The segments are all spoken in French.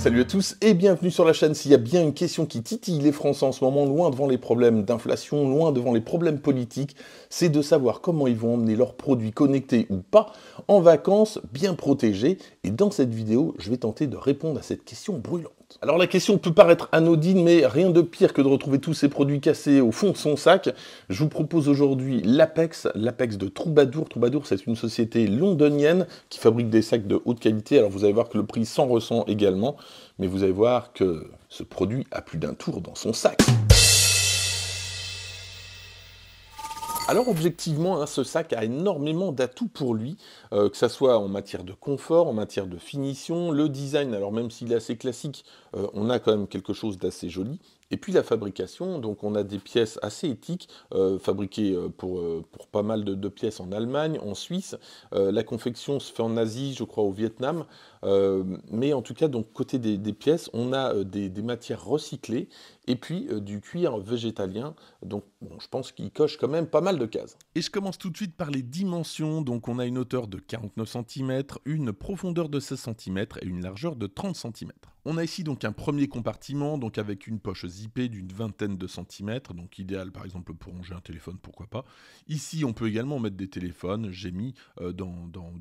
Salut à tous et bienvenue sur la chaîne. S'il y a bien une question qui titille les Français en ce moment, loin devant les problèmes d'inflation, loin devant les problèmes politiques, c'est de savoir comment ils vont emmener leurs produits connectés ou pas en vacances, bien protégés. Et dans cette vidéo, je vais tenter de répondre à cette question brûlante. Alors la question peut paraître anodine, mais rien de pire que de retrouver tous ces produits cassés au fond de son sac. Je vous propose aujourd'hui l'Apex, l'Apex de Troubadour. Troubadour, c'est une société londonienne qui fabrique des sacs de haute qualité. Alors vous allez voir que le prix s'en ressent également, mais vous allez voir que ce produit a plus d'un tour dans son sac. Alors objectivement, hein, ce sac a énormément d'atouts pour lui, euh, que ce soit en matière de confort, en matière de finition, le design, alors même s'il est assez classique, euh, on a quand même quelque chose d'assez joli. Et puis la fabrication, donc on a des pièces assez éthiques, euh, fabriquées euh, euh, pour, pas mal de, pièces en Allemagne, en Suisse. la confection se fait en Asie, je crois au Vietnam. mais en tout cas, donc côté des, pièces, on a des, matières recyclées et puis du cuir végétalien. Donc je pense qu'il coche quand même pas mal de cases. Et je commence tout de suite par les dimensions. Donc on a une hauteur de 49 cm, une profondeur de 16 cm et une largeur de 30 cm. On a ici donc un premier compartiment, donc avec une poche zippée d'une vingtaine de centimètres, donc idéal par exemple pour ranger un téléphone, pourquoi pas. Ici, on peut également mettre des téléphones. J'ai mis euh, dans,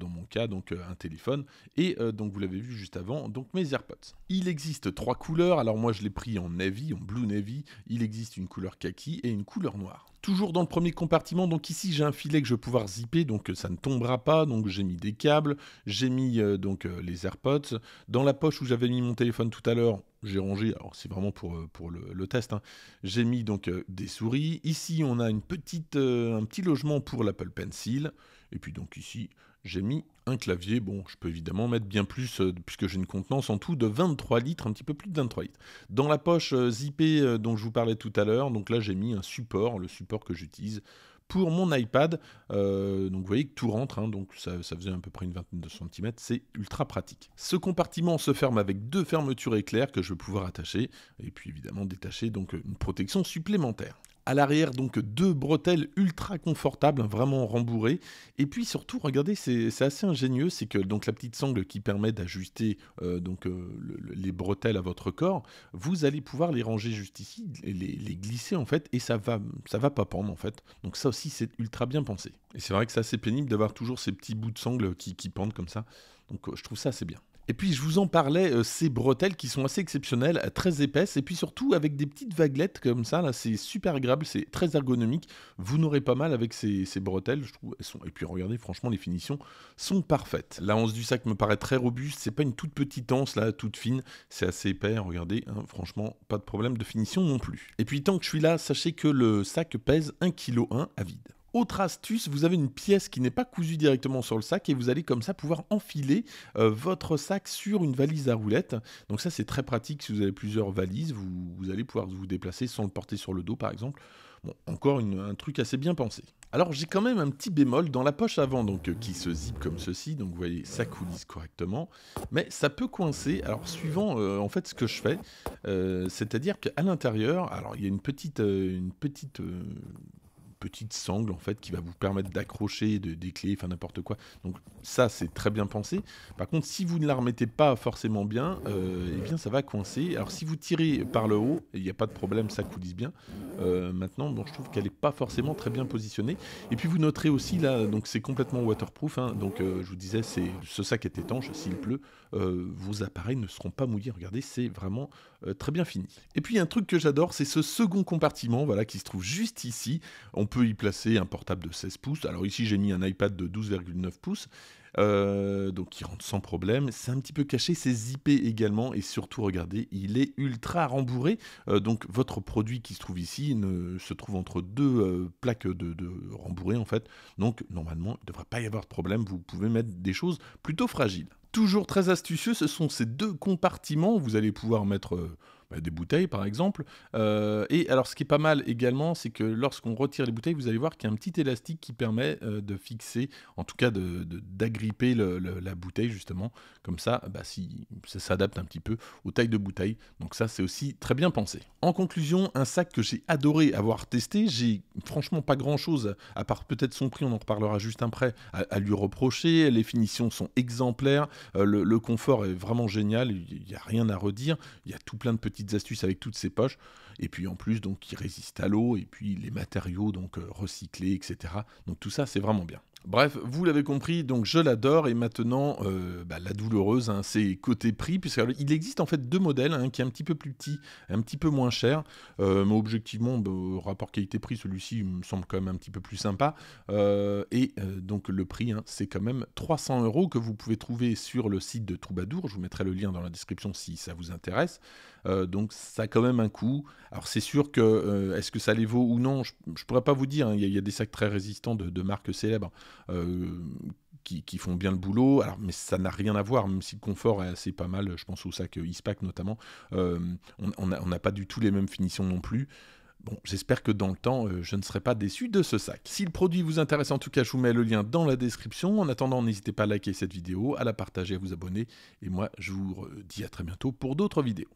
mon cas donc euh, un téléphone et euh, donc vous l'avez vu juste avant, donc mes AirPods. Il existe trois couleurs. Alors moi, je l'ai pris en navy, en blue navy. Il existe une couleur kaki et une couleur noire. Toujours dans le premier compartiment, donc ici j'ai un filet que je vais pouvoir zipper, donc euh, ça ne tombera pas, donc j'ai mis des câbles, j'ai mis euh, donc euh, les AirPods. Dans la poche où j'avais mis mon téléphone tout à l'heure, j'ai rangé, alors c'est vraiment pour, pour le, test, hein, j'ai mis donc des souris. Ici on a une petite, un petit logement pour l'Apple Pencil. Et puis donc ici, j'ai mis un clavier. Bon, je peux évidemment mettre bien plus, euh, puisque j'ai une contenance en tout de 23 litres, un petit peu plus de 23 litres. Dans la poche euh, zippée euh, dont je vous parlais tout à l'heure, donc là j'ai mis un support, le support que j'utilise pour mon iPad. donc vous voyez que tout rentre, hein, donc ça, faisait à peu près une vingtaine de centimètres, c'est ultra pratique. Ce compartiment se ferme avec deux fermetures éclair que je vais pouvoir attacher, et puis évidemment détacher, donc une protection supplémentaire. À l'arrière, donc deux bretelles ultra confortables, vraiment rembourrées. Et puis surtout, regardez, c'est assez ingénieux, c'est que donc la petite sangle qui permet d'ajuster euh, donc euh, les bretelles à votre corps, vous allez pouvoir les ranger juste ici, les, glisser en fait, et ça va, ça va pas pendre en fait. Donc ça aussi, c'est ultra bien pensé. Et c'est vrai que c'est assez pénible d'avoir toujours ces petits bouts de sangle qui, qui pendent comme ça. Donc euh, je trouve ça assez bien. Et puis je vous en parlais, euh, ces bretelles qui sont assez exceptionnelles, euh, très épaisses, et puis surtout avec des petites vaguelettes comme ça, là, c'est super agréable, c'est très ergonomique. Vous n'aurez pas mal avec ces, bretelles, je trouve. Et puis regardez, franchement, les finitions sont parfaites. La hanse du sac me paraît très robuste, c'est pas une toute petite anse là, toute fine, c'est assez épais, regardez, hein, franchement, pas de problème de finition non plus. Et puis tant que je suis là, sachez que le sac pèse 1,1 kg à vide. Autre astuce, vous avez une pièce qui n'est pas cousue directement sur le sac et vous allez comme ça pouvoir enfiler euh, votre sac sur une valise à roulettes. Donc ça c'est très pratique si vous avez plusieurs valises, vous, allez pouvoir vous déplacer sans le porter sur le dos par exemple. Bon, encore un truc assez bien pensé. Alors j'ai quand même un petit bémol dans la poche avant, donc euh, qui se zip comme ceci, donc vous voyez ça coulisse correctement, mais ça peut coincer. Alors suivant euh, en fait ce que je fais, c'est-à-dire qu'à l'intérieur, alors il y a une petite, une petite petite sangle en fait qui va vous permettre d'accrocher de, des clés, enfin n'importe quoi. Donc ça c'est très bien pensé. Par contre si vous ne la remettez pas forcément bien, et euh, eh bien ça va coincer. Alors si vous tirez par le haut, il n'y a pas de problème, ça coulisse bien. Euh, maintenant bon je trouve qu'elle n'est pas forcément très bien positionnée. Et puis vous noterez aussi là, donc c'est complètement waterproof, hein. donc euh, je vous disais c'est ce sac est étanche, s'il pleut, vos appareils ne seront pas mouillés. Regardez c'est vraiment très bien fini. Et puis un truc que j'adore c'est ce second compartiment voilà qui se trouve juste ici. On peut y placer un portable de 16 pouces. Alors ici, j'ai mis un iPad de 12,9 pouces. Euh, donc qui rentre sans problème. C'est un petit peu caché, c'est zippé également et surtout regardez, il est ultra rembourré. Euh, donc votre produit qui se trouve ici ne, se trouve entre deux euh, plaques de, rembourré en fait. Donc normalement, il devrait pas y avoir de problème. Vous pouvez mettre des choses plutôt fragiles. Toujours très astucieux, ce sont ces deux compartiments. Vous allez pouvoir mettre bah, des bouteilles par exemple. Euh, et alors ce qui est pas mal également, c'est que lorsqu'on retire les bouteilles, vous allez voir qu'il y a un petit élastique qui permet euh, de fixer, en tout cas d'agripper de, la bouteille justement. Comme ça, bah, si, ça s'adapte un petit peu aux tailles de bouteilles, Donc ça, c'est aussi très bien pensé. En conclusion, un sac que j'ai adoré avoir testé. J'ai franchement pas grand-chose, à part peut-être son prix, on en reparlera juste après, à, lui reprocher. Les finitions sont exemplaires. Euh, le, le confort est vraiment génial. Il n'y a rien à redire. Il y a tout plein de petits astuces avec toutes ces poches. Et puis en plus, donc, qui résiste à l'eau, et puis les matériaux donc euh, recyclés, etc. Donc tout ça, c'est vraiment bien. Bref, vous l'avez compris, donc je l'adore et maintenant euh, bah, la douloureuse, hein, c'est côté prix, puisqu'il existe en fait deux modèles, hein, qui est un petit peu plus petit, un petit peu moins cher, euh, mais objectivement, bah, au rapport qualité-prix, celui-ci me semble quand même un petit peu plus sympa, euh, et donc le prix, hein, c'est quand même 300 euros que vous pouvez trouver sur le site de Troubadour, je vous mettrai le lien dans la description si ça vous intéresse, donc ça a quand même un coût, alors c'est sûr que, est-ce que ça les vaut ou non, je ne pourrais pas vous dire, il y, a des sacs très résistants de marques célèbres, euh, qui, font bien le boulot. Alors, mais ça n'a rien à voir, même si le confort est assez pas mal, je pense au sac ISPAC euh, notamment. Euh, on n'a pas du tout les mêmes finitions non plus. Bon, j'espère que dans le temps, je ne serai pas déçu de ce sac. Si le produit vous intéresse, en tout cas, je vous mets le lien dans la description. En attendant, n'hésitez pas à liker cette vidéo, à la partager, à vous abonner. Et moi, je vous dis à très bientôt pour d'autres vidéos.